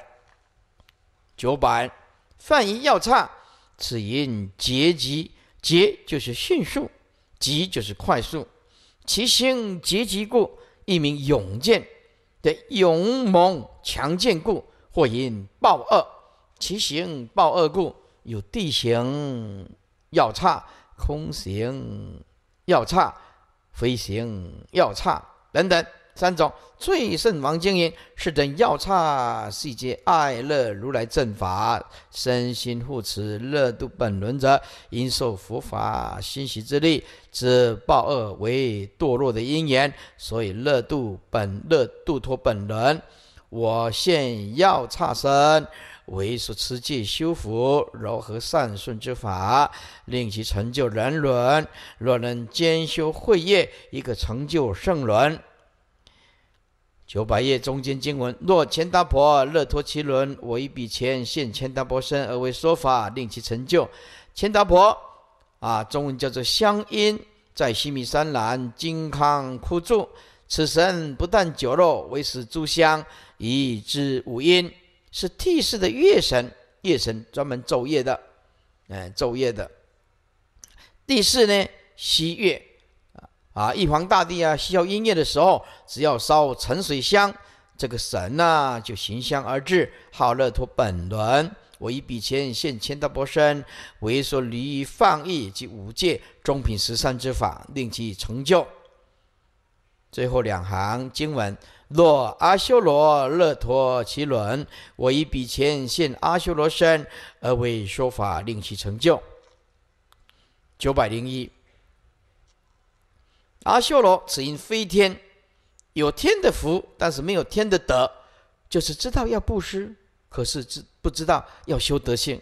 九百犯一要差，此因结集结就是迅速，急就是快速。其心结集故，一名勇健，的勇猛强健故，或因暴恶，其行暴恶故。有地形要差，空行要差，飞行要差，等等三种最胜王精音是等要差，世间爱乐如来正法，身心护持乐度本轮者，因受佛法欣喜之力，知报恶为堕落的因缘，所以乐度本乐度脱本轮，我现要差身。为所持戒修福柔和善顺之法，令其成就人伦。若能兼修慧业，亦可成就圣伦。九百页中间经文，若千达婆乐脱其轮，我一笔钱现千达婆身而为说法，令其成就。千达婆啊，中文叫做香因，在西米山南金康窟住。此神不但酒肉，为食诸香，以知五音。是替世的月神，月神专门昼夜的，哎，昼夜的。第四呢，西月啊啊，玉皇大帝啊，西要音乐的时候，只要烧沉水香，这个神呐就行香而至，好乐托本轮。我一笔钱献千德博生，为说离放逸及五戒中品十善之法，令其成就。最后两行经文。若阿修罗乐陀其轮，我以笔钱现阿修罗身而为说法，令其成就。九百零一，阿修罗此因飞天，有天的福，但是没有天的德，就是知道要布施，可是知不知道要修德性？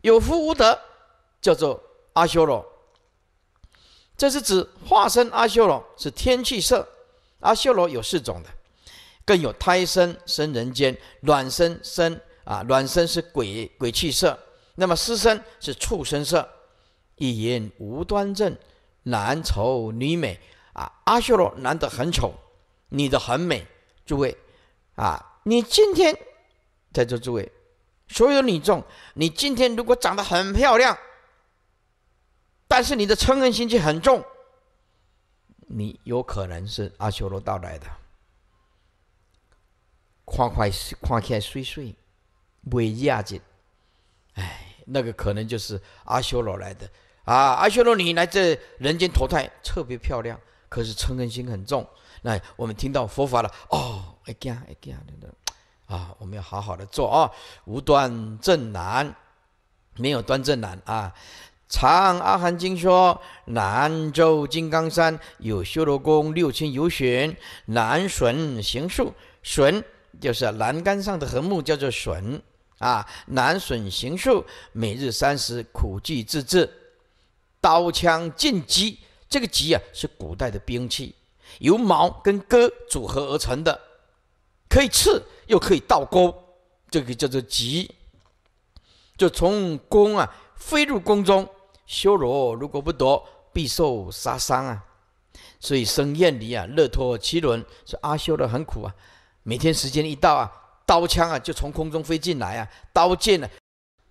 有福无德，叫做阿修罗。这是指化身阿修罗是天气色。阿修罗有四种的，更有胎生生人间，卵生生啊，卵生是鬼鬼气色，那么尸生是畜生色，一言无端正，男丑女美啊，阿修罗男的很丑，女的很美。诸位啊，你今天在座诸位，所有女众，你今天如果长得很漂亮，但是你的嗔恨心气很重。你有可能是阿修罗到来的，看快看起碎碎，未亚紧，哎，那个可能就是阿修罗来的啊！阿修罗，你来这人间投胎，特别漂亮，可是嗔恨心很重。那我们听到佛法了，哦，呀，哎呀，等等，啊！我们要好好的做啊，无端正难，没有端正难啊。《长阿含经》说，南州金刚山有修罗宫，六千有选，南笋行树，笋就是栏杆上的横木，叫做笋啊。南笋行树，每日三十，苦寂自至，刀枪剑戟。这个戟啊，是古代的兵器，由矛跟戈组合而成的，可以刺又可以倒钩。这个叫做戟，就从宫啊飞入宫中。修罗如果不夺，必受杀伤啊！所以生厌离啊，乐脱七轮，是阿修罗很苦啊！每天时间一到啊，刀枪啊就从空中飞进来啊，刀剑呢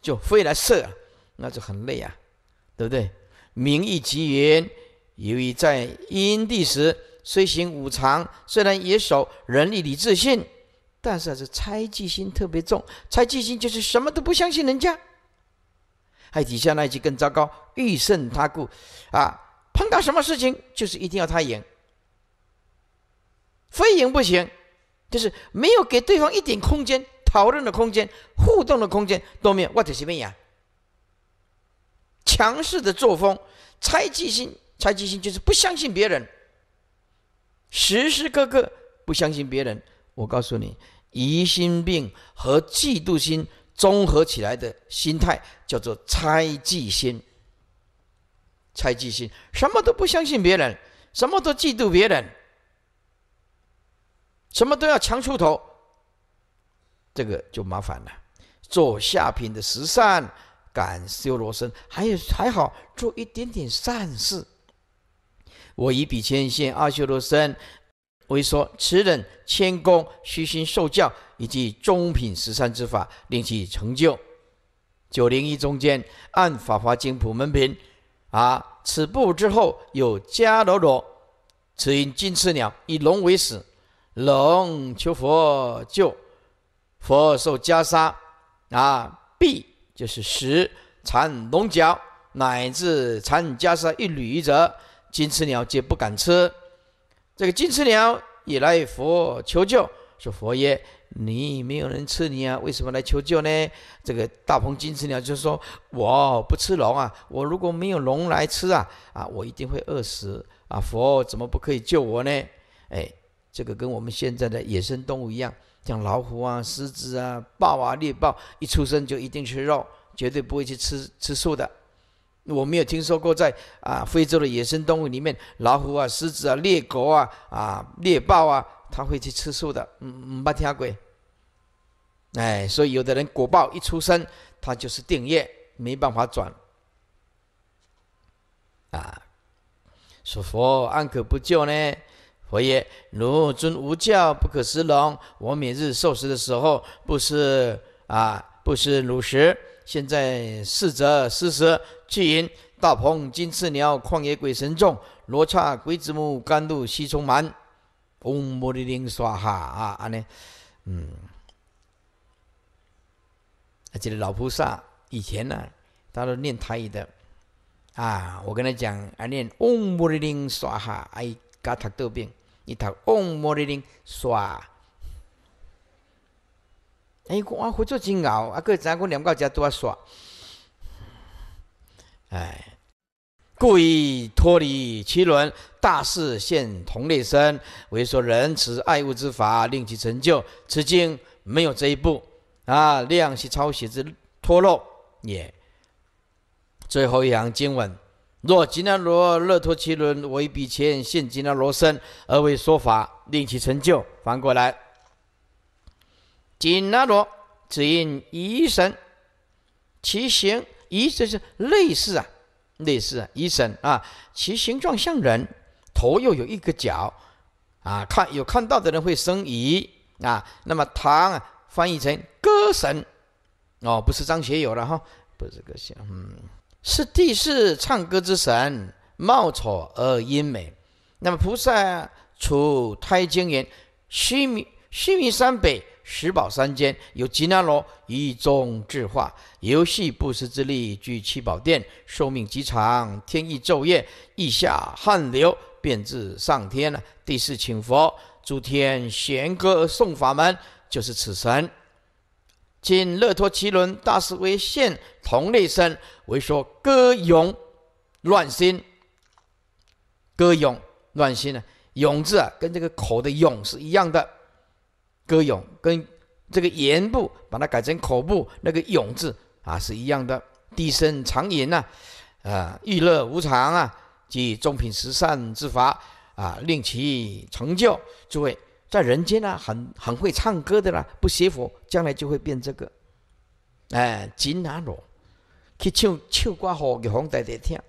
就飞来射，啊，那就很累啊，对不对？名意极云，由于在因地时虽行五常，虽然也守人义礼智信，但是啊、这猜忌心特别重。猜忌心就是什么都不相信人家。还底下那一句更糟糕，欲胜他故，啊，碰到什么事情就是一定要他赢，非赢不行，就是没有给对方一点空间、讨论的空间、互动的空间都没有。我讲随便牙，强势的作风，猜忌心，猜忌心就是不相信别人，时时刻刻不相信别人。我告诉你，疑心病和嫉妒心。综合起来的心态叫做猜忌心。猜忌心，什么都不相信别人，什么都嫉妒别人，什么都要强出头，这个就麻烦了。做下品的十善，感修罗身，还有还好做一点点善事。我以笔签信阿修罗身，为说此人谦恭，虚心受教。以及中品十三之法，令其成就。九零一中间，按《法华经》普门品，啊，此步之后有楼罗此因金翅鸟以龙为食，龙求佛救，佛受袈裟。啊，必就是食缠龙角乃至残袈裟一缕一折，金翅鸟皆不敢吃。这个金翅鸟也来佛求救，说佛曰。你没有人吃你啊？为什么来求救呢？这个大鹏金翅鸟就说：“我不吃龙啊，我如果没有龙来吃啊，啊，我一定会饿死啊！佛怎么不可以救我呢？哎，这个跟我们现在的野生动物一样，像老虎啊、狮子啊、豹啊、猎豹，一出生就一定吃肉，绝对不会去吃吃素的。”我没有听说过，在啊非洲的野生动物里面，老虎啊、狮子啊、猎狗啊、啊猎豹啊，他会去吃素的，嗯嗯，听过。哎，所以有的人果报一出生，他就是定业，没办法转。啊，说佛安可不救呢？佛曰：汝尊无教，不可食龙。我每日受食的时候，不是啊，不是乳食。现在四者四十，巨鹰、大鹏、金翅鸟、旷野鬼神众、罗刹鬼子母、甘露西充满，嗡摩利凌唰哈啊啊呢，嗯，啊这个老菩萨以前呢，他都念他语的，啊我跟他讲啊念嗡摩利凌唰哈，哎嘎塔得病，伊塔嗡摩利凌唰。哎，我啊，活真牛！啊，个咱个两个家多爱耍。哎，故意脱离七轮，大事现同类身，为说仁慈爱物之法，令其成就。此经没有这一步啊！量是抄写之脱落也。最后一行经文：若吉拉罗乐脱七轮，为彼前现吉拉罗身，而为说法，令其成就。反过来。紧那罗只因疑神，其形疑就是类似啊，类似啊，疑神啊，其形状像人，头又有一个角，啊，看有看到的人会生疑啊。那么唐啊，翻译成歌神，哦，不是张学友了哈，不是歌神，嗯，是第四唱歌之神，貌丑而音美。那么菩萨出胎经言，须弥须弥山北。十宝三间有吉那罗以中智化游戏不时之力聚七宝殿寿命极长天意昼夜意下汗流便至上天了第四请佛诸天弦歌送法门就是此神今乐脱其伦大士为现同类身为说歌咏乱心歌咏乱心呢咏字啊跟这个口的咏是一样的。歌咏跟这个言部，把它改成口部，那个咏字啊是一样的。低声长吟呐，啊，欲乐无常啊，即中品十善之法啊，令其成就。诸位在人间啊，很很会唱歌的啦，不学佛将来就会变这个。哎，金拿罗去唱唱歌好给皇大大听。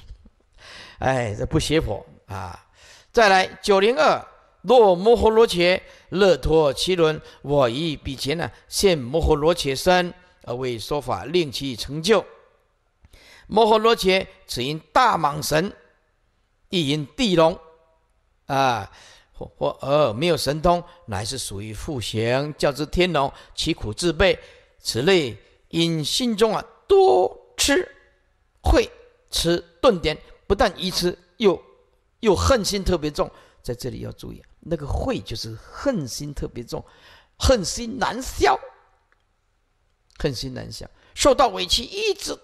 哎，这不学佛啊。再来九零二。若摩诃罗伽乐陀其轮，我以彼前呢，现摩诃罗伽身而为说法，令其成就。摩诃罗伽此因大蟒神，亦因地龙啊，或或呃没有神通，乃是属于复形，叫之天龙，其苦自倍。此类因心中啊多吃，会吃顿点，不但宜吃，又又恨心特别重。在这里要注意，那个“恚”就是恨心特别重，恨心难消，恨心难消。受到委屈，一直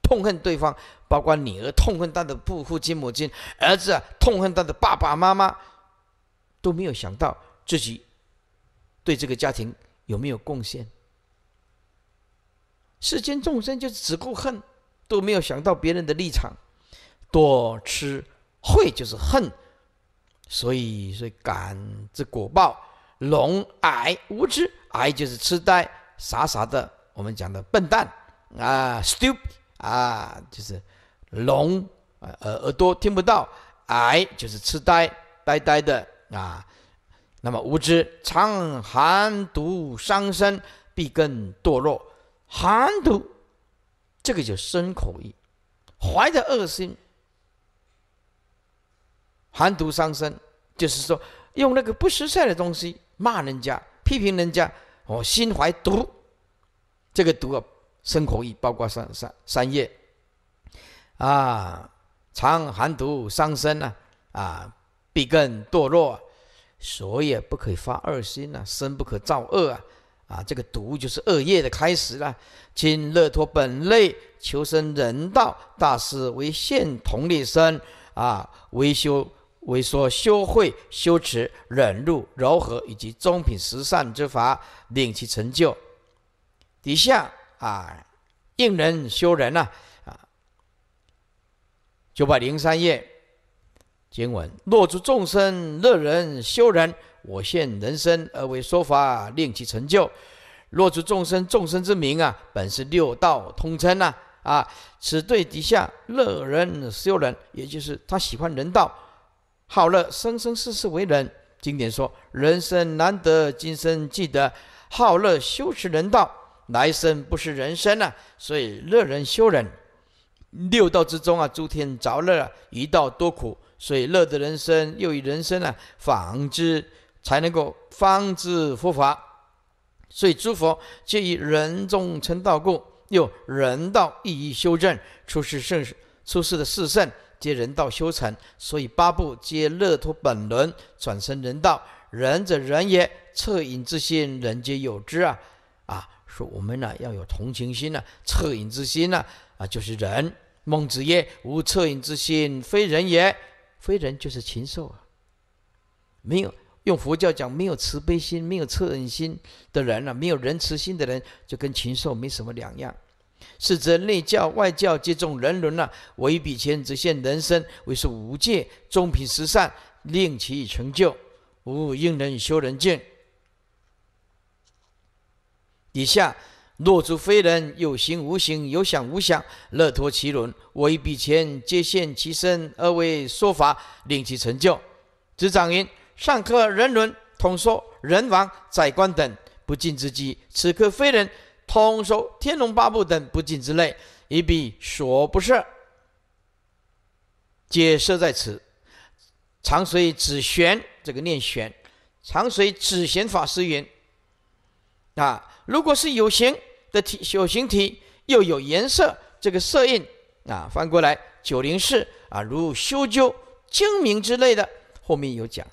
痛恨对方，包括女儿痛恨他的父父亲母亲，儿子啊痛恨他的爸爸妈妈，都没有想到自己对这个家庭有没有贡献。世间众生就只顾恨，都没有想到别人的立场。多吃“恚”就是恨。所以，所以感之果报，聋、矮、无知，矮就是痴呆，傻傻的。我们讲的笨蛋啊，stupid 啊，就是聋啊，耳耳朵听不到；矮就是痴呆，呆呆的啊。那么无知，常寒毒伤身，必更堕落。寒毒，这个就深口意，怀着恶心。寒毒伤身，就是说用那个不实在的东西骂人家、批评人家，哦，心怀毒，这个毒啊，生口意，包括三三三业啊，常寒毒伤身呐，啊，必更堕落，所以不可以发恶心呐，身不可造恶啊，啊，这个毒就是恶业的开始了。今乐托本类，求生人道，大师为现同理身啊，维修。为说修慧、修持、忍辱、柔和，以及中品十善之法，令其成就。底下啊，应人修人呐，啊，九百零三页经文：若诸众生乐人修人，我现人身而为说法，令其成就。若诸众生，众生之名啊，本是六道通称呐，啊，此对底下乐人修人，也就是他喜欢人道。好乐生生世世为人，经典说人生难得，今生记得，好乐修持人道，来生不是人生了，所以乐人修人。六道之中啊，诸天着乐，啊，一道多苦，所以乐的人生又以人生啊仿之，才能够方知佛法。所以诸佛皆以人中称道故，又人道一一修正，出世圣，出世的四圣。皆人道修成，所以八部皆乐脱本轮，转生人道。仁者仁也，恻隐之心，人皆有之啊！啊，说我们呢要有同情心呢，恻隐之心呢，啊，就是仁。孟子曰：“无恻隐之心，非人也。非人就是禽兽啊！没有用佛教讲，没有慈悲心，没有恻隐心的人呢，没有仁慈心的人，就跟禽兽没什么两样。”是则内教外教皆众人伦呐。我一笔钱只现人生，为是无界中品十善，令其成就。无应人修人见。以下若诸非人，有形无形，有想无想，乐脱其伦。我一笔钱皆现其身，而为说法令其成就。执掌云：上课人伦，统说人王宰官等不敬之机。此刻非人。通收天龙八部》等不尽之类，一笔所不涉，皆设在此。常随子玄，这个念玄，常随子玄法师云：啊，如果是有形的体，有形体又有颜色，这个色印啊，翻过来九灵式啊，如修究精明之类的，后面有讲。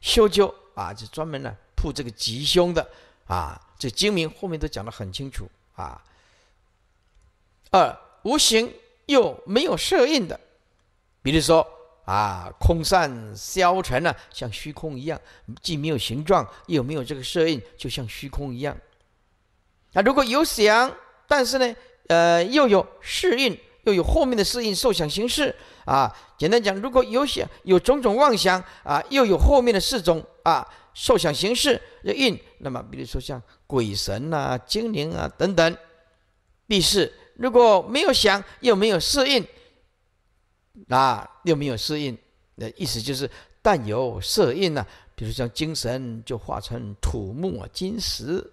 修究啊，就专门呢铺这个吉凶的啊。这精明后面都讲的很清楚啊。二无形又没有色印的，比如说啊，空散消沉呢，像虚空一样，既没有形状，又没有这个色印，就像虚空一样。啊，如果有想，但是呢，呃，又有适应，又有后面的适应受想形式啊。简单讲，如果有想，有种种妄想啊，又有后面的四种啊。受想行识的应。那么比如说像鬼神啊、精灵啊等等，第四，如果没有想，又没有适应，那又没有适应，那意思就是但有色应呢，比如像精神就化成土木啊、金石。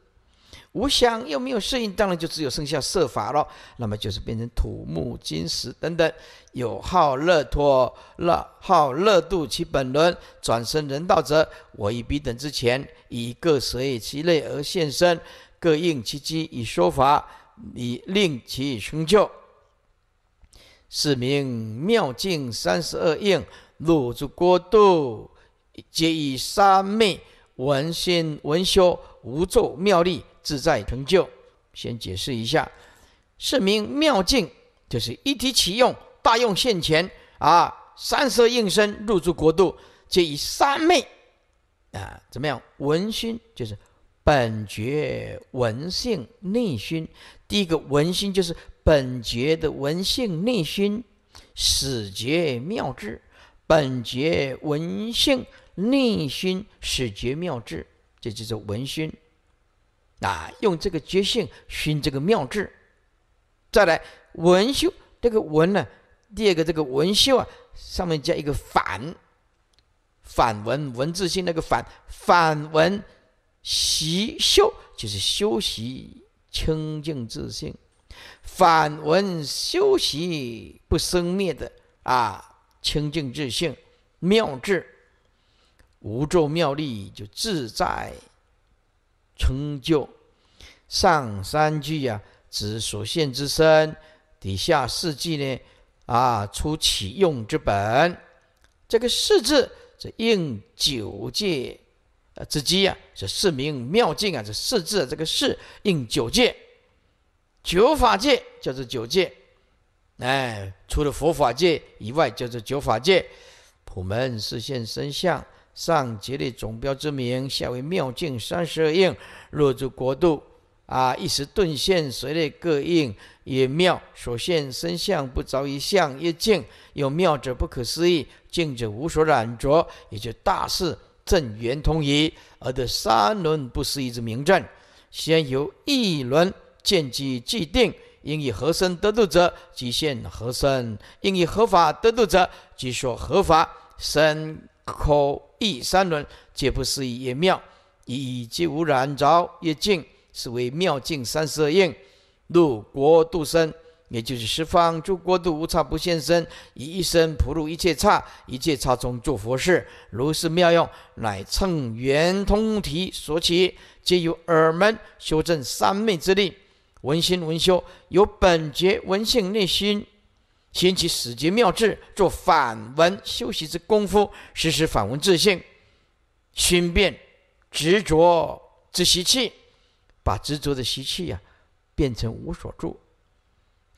无想又没有色应，当然就只有剩下色法了。那么就是变成土木金石等等。有好乐托乐，好乐度其本轮，转生人道者，我以彼等之前以各色业其类而现身，各应其机以说法，以令其成就，是名妙境三十二应。罗诸国度，皆以三昧文心文修无咒妙力。自在成就，先解释一下，是名妙境，就是一体起用，大用现前啊。三色应身入住国度，皆以三昧啊，怎么样？文熏就是本觉文性内熏，第一个文熏就是本觉的文性内熏，始觉妙智，本觉文性内熏，始觉妙智，这就是文熏。啊，用这个觉性熏这个妙智，再来文修这个文呢？第二个这个文修啊，上面加一个反，反文文字性那个反，反文习修就是修习清净自性，反文修习不生灭的啊清净自性妙智，无咒妙力就自在。成就上三句啊，指所现之身；底下四句呢，啊，出其用之本。这个“四字是应九界呃之机啊，这四名妙境啊，这四字。这个“四应九界，九法界叫做九界。哎，除了佛法界以外，叫做九法界。普门是现身相。上结列总标之名，下为妙境三十二应，若住国度啊！一时顿现随类各应，也妙所现身相不着一相一境，有妙者不可思议，境者无所染着，也就大事正圆通矣。而得三轮不思议之名正，先由一轮见机既定，应以何身得度者即现何身，应以何法得度者即说何法身。口意三轮皆不议一妙，以及无染着一净，是为妙净三色印。度国度身，也就是十方诸国度无差不现身，以一生普入一切刹，一切刹中做佛事，如是妙用，乃乘圆通体所起，皆由耳门修正三昧之力，文心文修，有本觉文性内心。先起始觉妙智，做反闻修习之功夫，时时反闻自性，熏变执着之习气，把执着的习气呀，变成无所住，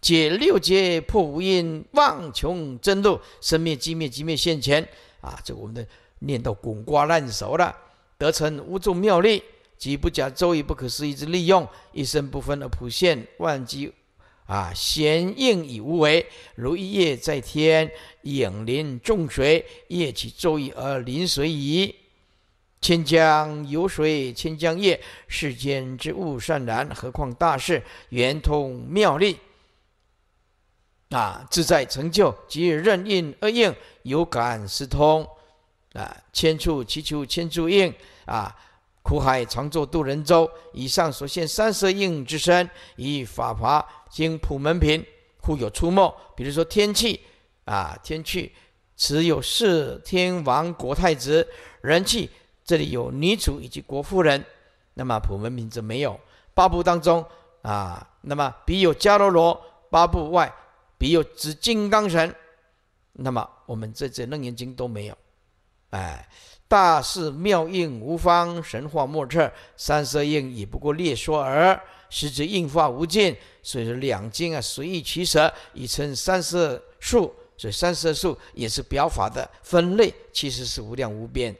解六劫破无因，妄穷真路，生灭即灭，即灭现前。啊，这我们的念到滚瓜烂熟了，得成无住妙力，即不假周易不可思议之利用，一生不分而普现，万机。啊！显应以无为，如一叶在天，影临众水；叶起昼移而临水矣。千江有水千江夜，世间之物善然，何况大事圆通妙力啊！自在成就，即任应而应，有感思通啊！千处祈求千处应啊！苦海常作渡人舟。以上所现三色应之身，以法华经普门品，故有出没。比如说天气，啊天气，持有四天王国太子、人气，这里有女主以及国夫人。那么普门品则没有八部当中啊，那么彼有迦罗罗八部外，彼有紫金刚神。那么我们这这楞严经都没有，哎。大事妙应无方，神话莫测。三色印也不过略说而。实质印化无尽。所以说两经啊，随意取舍，已称三色数。所以三色数也是表法的分类，其实是无量无边。